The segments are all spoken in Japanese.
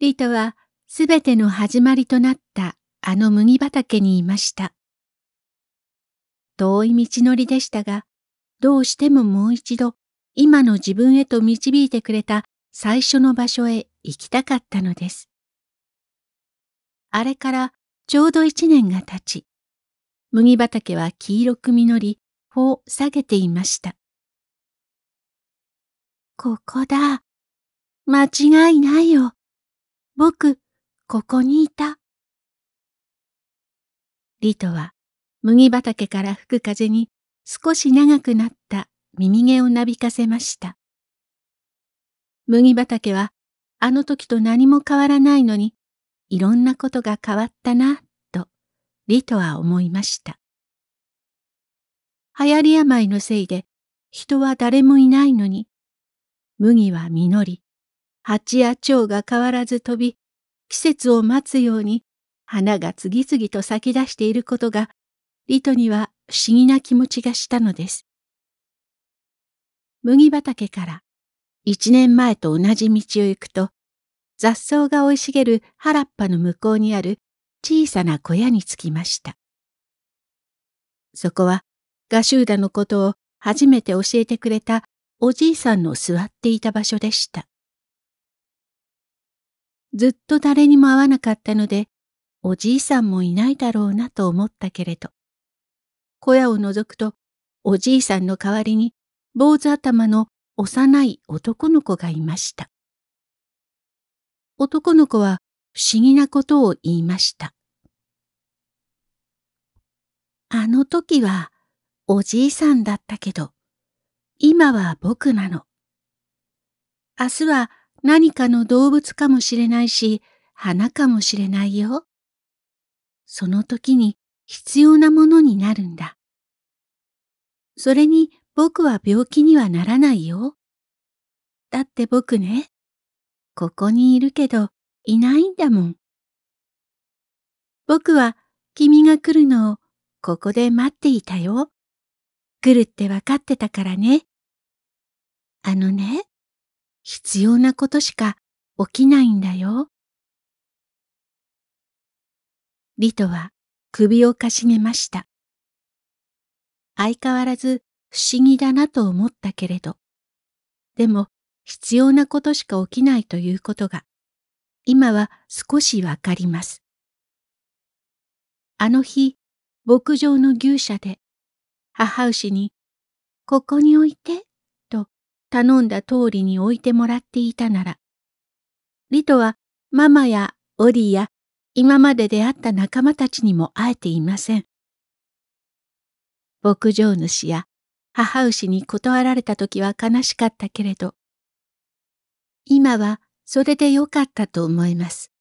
リータはすべての始まりとなったあの麦畑にいました。遠い道のりでしたが、どうしてももう一度今の自分へと導いてくれた最初の場所へ行きたかったのです。あれからちょうど一年が経ち、麦畑は黄色く実り、穂を下げていました。ここだ。間違いないよ。僕、ここにいた。リトは麦畑から吹く風に少し長くなった耳毛をなびかせました。麦畑はあの時と何も変わらないのに、いろんなことが変わったな、と、リトは思いました。流行り病のせいで、人は誰もいないのに、麦は実り、蜂や蝶が変わらず飛び、季節を待つように花が次々と咲き出していることが、リトには不思議な気持ちがしたのです。麦畑から一年前と同じ道を行くと、雑草が生い茂る原っぱの向こうにある小さな小屋に着きました。そこは、ガシューダのことを初めて教えてくれたおじいさんの座っていた場所でした。ずっと誰にも会わなかったので、おじいさんもいないだろうなと思ったけれど。小屋を覗くと、おじいさんの代わりに、坊主頭の幼い男の子がいました。男の子は不思議なことを言いました。あの時はおじいさんだったけど、今は僕なの。明日は何かの動物かもしれないし、花かもしれないよ。その時に必要なものになるんだ。それに僕は病気にはならないよ。だって僕ね、ここにいるけどいないんだもん。僕は君が来るのをここで待っていたよ。来るって分かってたからね。あのね、必要なことしか起きないんだよ。リトは首をかしげました。相変わらず不思議だなと思ったけれど、でも必要なことしか起きないということが、今は少しわかります。あの日、牧場の牛舎で、母牛に、ここに置いて頼んだ通りに置いてもらっていたなら。リトはママやオリや今まで出会った仲間たちにも会えていません。牧場主や母牛に断られた時は悲しかったけれど、今はそれでよかったと思います。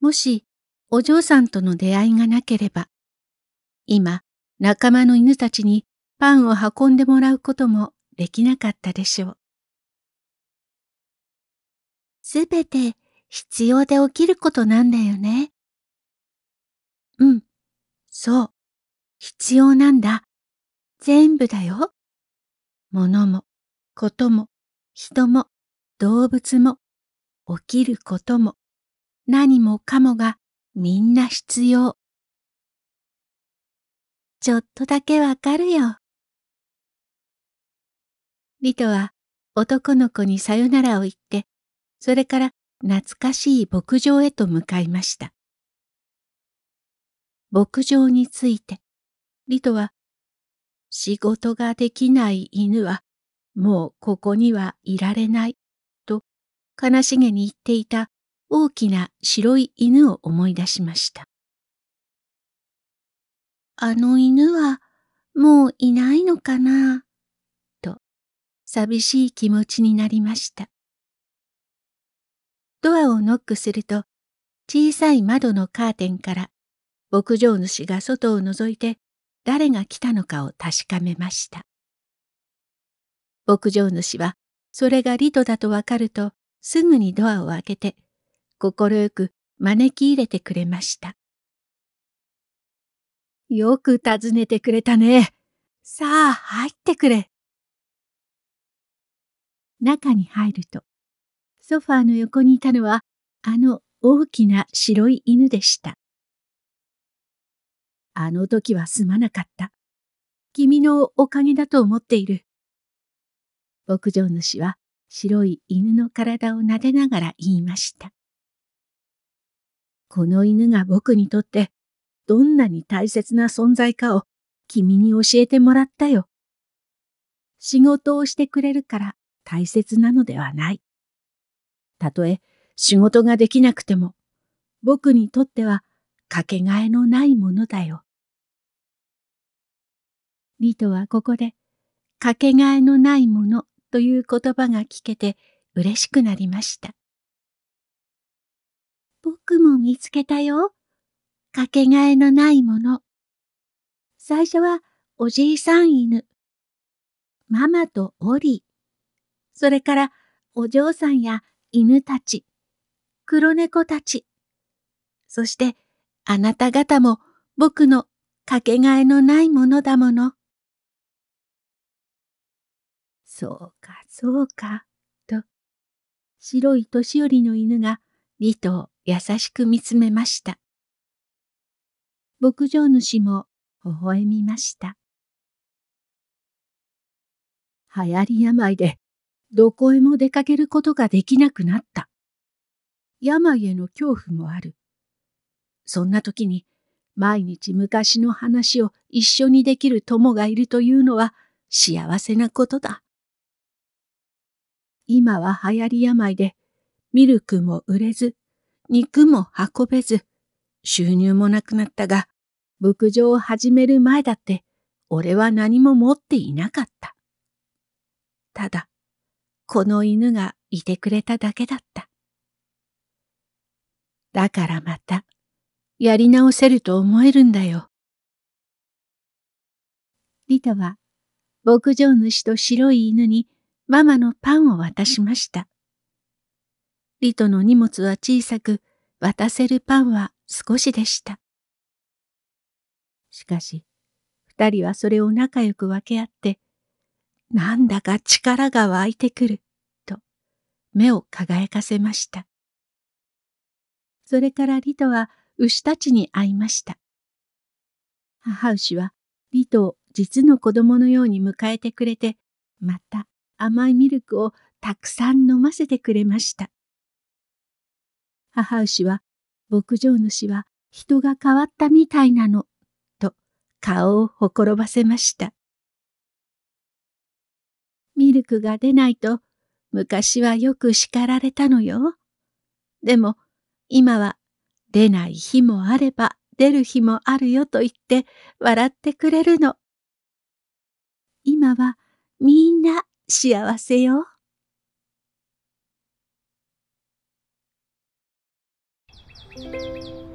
もしお嬢さんとの出会いがなければ、今仲間の犬たちにパンを運んでもらうこともできなかったでしょう。すべて必要で起きることなんだよね。うん、そう、必要なんだ。全部だよ。物も、ことも、人も、動物も、起きることも、何もかもがみんな必要。ちょっとだけわかるよ。リトは男の子にさよならを言って、それから懐かしい牧場へと向かいました。牧場について、リトは、仕事ができない犬は、もうここにはいられない、と悲しげに言っていた大きな白い犬を思い出しました。あの犬はもういないのかな寂しい気持ちになりました。ドアをノックすると、小さい窓のカーテンから牧場主が外を覗いて誰が来たのかを確かめました。牧場主はそれがリトだとわかるとすぐにドアを開けて快く招き入れてくれました。よく訪ねてくれたね。さあ入ってくれ。中に入ると、ソファーの横にいたのは、あの大きな白い犬でした。あの時はすまなかった。君のおかげだと思っている。牧場主は白い犬の体を撫でながら言いました。この犬が僕にとってどんなに大切な存在かを君に教えてもらったよ。仕事をしてくれるから大切なのではない。たとえ仕事ができなくても、僕にとってはかけがえのないものだよ。リトはここで、かけがえのないものという言葉が聞けて嬉しくなりました。僕も見つけたよ。かけがえのないもの。最初はおじいさん犬。ママとオリそれからお嬢さんや犬たち、黒猫たち、そしてあなた方も僕のかけがえのないものだもの。そうか、そうか、と、白い年寄りの犬がリトを優しく見つめました。牧場主も微笑みました。流行り病でどこへも出かけることができなくなった。病への恐怖もある。そんな時に、毎日昔の話を一緒にできる友がいるというのは幸せなことだ。今は流行り病で、ミルクも売れず、肉も運べず、収入もなくなったが、牧場を始める前だって、俺は何も持っていなかった。ただ、この犬がいてくれただけだった。だからまた、やり直せると思えるんだよ。リタは、牧場主と白い犬にママのパンを渡しました。リトの荷物は小さく、渡せるパンは少しでした。しかし、二人はそれを仲良く分け合って、なんだか力が湧いてくる、と目を輝かせました。それからリトは牛たちに会いました。母牛はリトを実の子供のように迎えてくれて、また甘いミルクをたくさん飲ませてくれました。母牛は、牧場主は人が変わったみたいなの、と顔をほころばせました。ミルクが出ないと昔はよく叱られたのよ。でも今は出ない日もあれば出る日もあるよと言って笑ってくれるの。今はみんな幸せよ。thank you